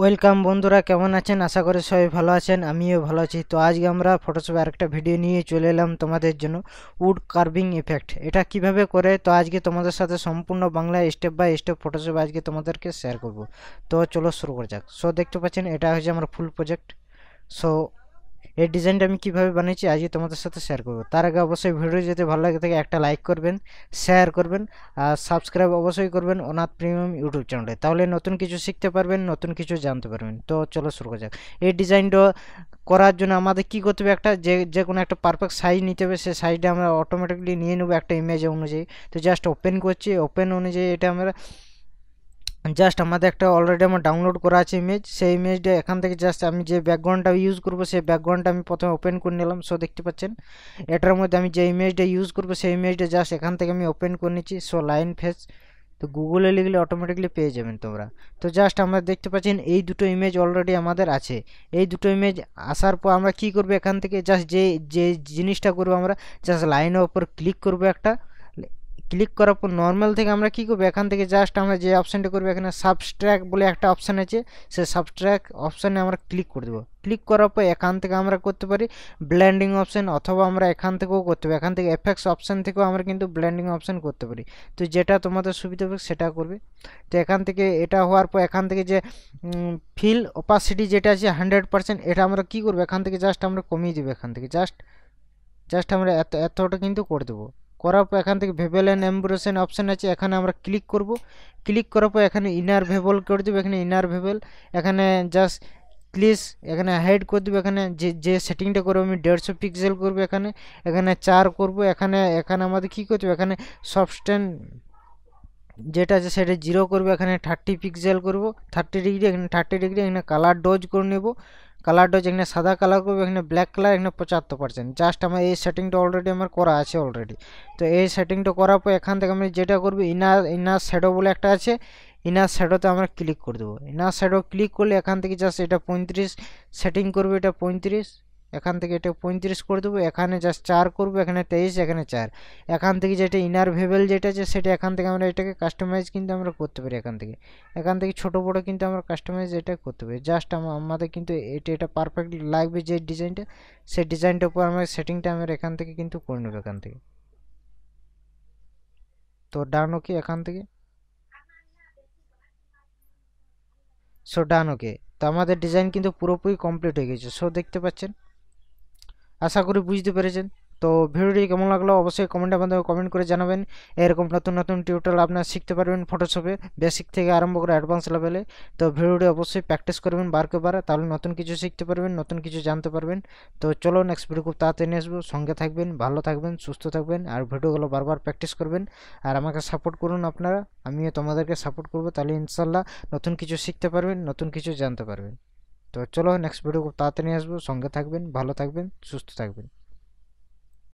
welcome বন্ধুরা কেমন আছেন আশা করি সবাই ভালো আছেন আমিও ভালো আছি তো আজকে আমরা ফটোশপে আরেকটা ভিডিও নিয়ে চলে এলাম তোমাদের জন্য উড কার্ভিং ইফেক্ট এটা কিভাবে করে তো আজকে তোমাদের সাথে সম্পূর্ণ বাংলায় স্টেপ বাই স্টেপ ফটোশপে আজকে তোমাদেরকে শেয়ার করব তো চলো শুরু করা যাক সো দেখতে পাচ্ছেন এটা হচ্ছে আমার ফুল প্রজেক্ট সো এই ডিজাইনটা আমি কীভাবে বানিয়েছি আজকে তোমাদের সাথে শেয়ার করব তার আগে অবশ্যই ভিডিও যদি ভালো লাগে থাকে একটা লাইক করবেন শেয়ার করবেন আর সাবস্ক্রাইব অবশ্যই করবেন অনাথ প্রিমিয়াম ইউটিউব চ্যানেলে তাহলে নতুন কিছু শিখতে পারবেন নতুন কিছু জানতে পারবেন তো চলো শুরু করা যাক এই ডিজাইনটা করার জন্য আমাদের কী করতে হবে একটা যে যে কোনো একটা পারফেক্ট সাইজ নিতে হবে সে সাইজটা আমরা অটোমেটিকলি নিয়ে নেবো একটা ইমেজ অনুযায়ী তো জাস্ট ওপেন করছি ওপেন অনুযায়ী এটা আমরা জাস্ট আমাদের একটা অলরেডি আমার ডাউনলোড করা আছে ইমেজ সেই ইমেজটা এখান থেকে জাস্ট আমি যে ব্যাকগ্রাউন্ডটা ইউজ করব সেই ব্যাকগ্রাউন্ডটা আমি প্রথমে ওপেন করে নিলাম সো দেখতে পাচ্ছেন এটার মধ্যে আমি যে ইমেজটা ইউজ করব সেই ইমেজটা জাস্ট এখান থেকে আমি ওপেন করে নিচ্ছি সো লাইন ফেস তো গুগলে লিখলে অটোমেটিকলি পেয়ে যাবেন তোমরা তো জাস্ট আমরা দেখতে পাচ্ছেন এই দুটো ইমেজ অলরেডি আমাদের আছে এই দুটো ইমেজ আসার পর আমরা কি করব এখান থেকে জাস্ট যে যে জিনিসটা করব আমরা জাস্ট লাইনের ওপর ক্লিক করব একটা ক্লিক করার পর নর্মাল থেকে আমরা কী করবো এখান থেকে জাস্ট আমরা যে অপশানটা করবো এখানে সাবস্ট্র্যাক বলে একটা অপশান আছে সে সাবস্ট্র্যাক অপশানে আমরা ক্লিক করে দেবো ক্লিক করার পর এখান থেকে আমরা করতে পারি ব্ল্যান্ডিং অপশান অথবা আমরা এখান থেকেও করতে পারি এখান থেকে এফেক্টস অপশান থেকেও আমরা কিন্তু ব্ল্যান্ডিং অপশান করতে পারি তো যেটা তোমাদের সুবিধা হবে সেটা করবে তো এখান থেকে এটা হওয়ার পর এখান থেকে যে ফিল ওপাসিটি যেটা আছে হান্ড্রেড পার্সেন্ট এটা আমরা কী করবো এখান থেকে জাস্ট আমরা কমিয়ে দেবো এখান থেকে জাস্ট জাস্ট আমরা এত এতটা কিন্তু করে দেবো করার পর এখান থেকে ভেবেল অ্যান্ড অ্যাম্বুরেশন অপশান আছে এখানে আমরা ক্লিক করব ক্লিক করার পর এখানে ইনার ভেবল করে দেবো এখানে ইনার ভেবেল এখানে জাস্ট প্লিজ এখানে হাইড করে দেবো এখানে যে যে সেটিংটা করবো আমি দেড়শো পিক্সেল করবো এখানে এখানে চার করব এখানে এখানে আমাদের কী করতে হবে এখানে সবস্ট্যান্ড যেটা আছে সেটা জিরো করবো এখানে থার্টি পিক্সেল করবো থার্টি ডিগ্রি এখানে থার্টি ডিগ্রি এখানে কালার ডোজ করে নেবো কালারটা হচ্ছে এখানে সাদা কালার করবো এখানে ব্ল্যাক কালার এখানে পঁচাত্তর পার্সেন্ট জাস্ট আমার এই সেটিংটা অলরেডি আমার করা আছে অলরেডি তো এই সেটিংটা করার পর এখান থেকে আমি যেটা করবো ইনার ইনার শ্যাডো বলে একটা আছে ইনার শ্যাডোতে আমরা ক্লিক করে দেবো ইনার শ্যাডো ক্লিক করলে এখান থেকে জাস্ট এটা পঁয়ত্রিশ সেটিং করবে এটা পঁয়ত্রিশ এখান থেকে এটা পঁয়ত্রিশ করে দেবো এখানে জাস্ট চার করবো এখানে তেইশ এখানে চার এখান থেকে যেটা ইনার ভেবেল যেটা আছে সেটা এখান থেকে আমরা এটাকে কাস্টমাইজ কিন্তু আমরা করতে পারি এখান থেকে এখান থেকে ছোটো বড়ো কিন্তু আমরা কাস্টমাইজ এটা করতে পারি জাস্ট আমাদের কিন্তু এটা এটা পারফেক্ট লাগবে যে ডিজাইনটা সেই ডিজাইনটার উপর আমরা সেটিংটা আমরা এখান থেকে কিন্তু করে নেবো এখান থেকে তো ডান ওকে এখান থেকে সো ডান ওকে তো আমাদের ডিজাইন কিন্তু পুরোপুরি কমপ্লিট হয়ে গেছে সো দেখতে পাচ্ছেন আশা করি বুঝতে পেরেছেন তো ভিডিওটি কেমন লাগলো অবশ্যই কমেন্টের মাধ্যমে কমেন্ট করে জানাবেন এরকম নতুন নতুন টিউটোরিয়াল আপনারা শিখতে পারবেন ফটোশপে বেসিক থেকে আরম্ভ করে অ্যাডভান্স লেভেলে তো ভিডিওটি অবশ্যই প্র্যাকটিস করবেন বারকে বার তাহলে নতুন কিছু শিখতে পারবেন নতুন কিছু জানতে পারবেন তো চলো নেক্সট ভিডিও খুব তাড়াতাড়ি নিয়ে আসবো সঙ্গে থাকবেন ভালো থাকবেন সুস্থ থাকবেন আর ভিডিওগুলো বারবার প্র্যাকটিস করবেন আর আমাকে সাপোর্ট করুন আপনারা আমিও তোমাদেরকে সাপোর্ট করবো তাহলে ইনশাল্লাহ নতুন কিছু শিখতে পারবেন নতুন কিছু জানতে পারবেন তো চলো নেক্সট ভিডিও খুব তাড়াতাড়ি আসবো সঙ্গে থাকবেন ভালো থাকবেন সুস্থ থাকবেন